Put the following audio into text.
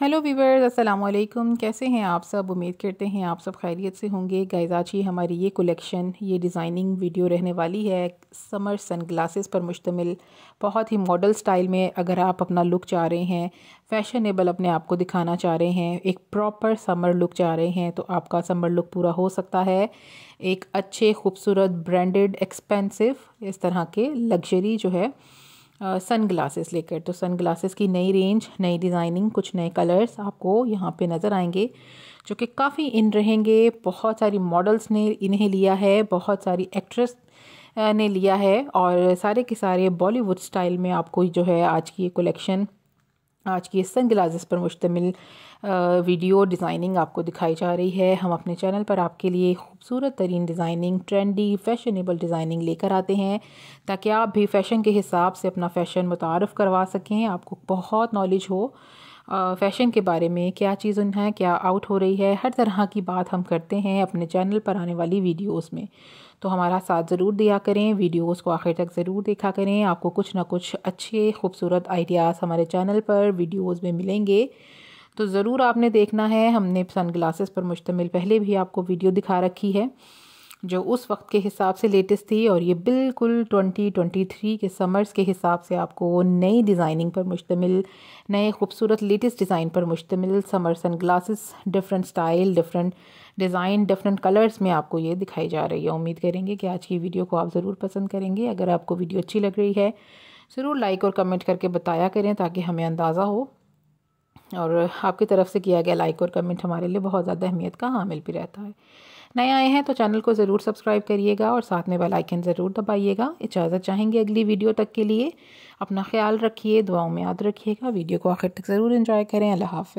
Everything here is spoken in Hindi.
हेलो वीवर्स अस्सलाम वालेकुम कैसे हैं आप सब उम्मीद करते हैं आप सब खैरियत से होंगे गाइजाची हमारी ये कलेक्शन ये डिज़ाइनिंग वीडियो रहने वाली है समर सन ग्लासेस पर मुश्तमिल बहुत ही मॉडल स्टाइल में अगर आप अपना लुक चाह रहे हैं फैशनेबल अपने आप को दिखाना चाह रहे हैं एक प्रॉपर समर लुक चाह रहे हैं तो आपका समर लुक पूरा हो सकता है एक अच्छे खूबसूरत ब्रांडेड एक्सपेंसिव इस तरह के लग्जरी जो है सन ग्लासेस लेकर तो सन ग्लासेस की नई रेंज नई डिज़ाइनिंग कुछ नए कलर्स आपको यहाँ पे नज़र आएंगे जो कि काफ़ी इन रहेंगे बहुत सारी मॉडल्स ने इन्हें लिया है बहुत सारी एक्ट्रेस ने लिया है और सारे के सारे बॉलीवुड स्टाइल में आपको जो है आज की ये कलेक्शन आज की सन ग्लासेस पर मुश्तमिल वीडियो डिज़ाइनिंग आपको दिखाई जा रही है हम अपने चैनल पर आपके लिए खूबसूरत तरीन डिज़ाइनिंग ट्रेंडी फैशनेबल डिज़ाइनिंग लेकर आते हैं ताकि आप भी फ़ैशन के हिसाब से अपना फ़ैशन मुतारफ़ करवा सकें आपको बहुत नॉलेज हो फ़ैशन के बारे में क्या चीज़ है क्या आउट हो रही है हर तरह की बात हम करते हैं अपने चैनल पर आने वाली वीडियोस में तो हमारा साथ ज़रूर दिया करें वीडियोस को आखिर तक ज़रूर देखा करें आपको कुछ ना कुछ अच्छे खूबसूरत आइडियाज़ हमारे चैनल पर वीडियोस में मिलेंगे तो ज़रूर आपने देखना है हमने सन ग्लासेस पर मुश्तमिल पहले भी आपको वीडियो दिखा रखी है जो उस वक्त के हिसाब से लेटेस्ट थी और ये बिल्कुल 2023 के समर्स के हिसाब से आपको नई डिज़ाइनिंग पर मुश्तमिल नए खूबसूरत लेटेस्ट डिज़ाइन पर मुश्तमिल summer sunglasses different style different design different colours में आपको ये दिखाई जा रही है उम्मीद करेंगे कि आज की वीडियो को आप ज़रूर पसंद करेंगे अगर आपको वीडियो अच्छी लग रही है ज़रूर लाइक और कमेंट करके बताया करें ताकि हमें अंदाज़ा हो और आपकी तरफ से किया गया लाइक और कमेंट हमारे लिए बहुत ज़्यादा अहमियत का हामिल भी रहता है नए आए हैं तो चैनल को ज़रूर सब्सक्राइब करिएगा और साथ में बेल आइकन ज़रूर दबाइएगा इजाज़त चाहेंगे अगली वीडियो तक के लिए अपना ख्याल रखिए दुआओं में याद रखिएगा वीडियो को आखिर तक ज़रूर इन्जॉय करें अल्लाह हाफ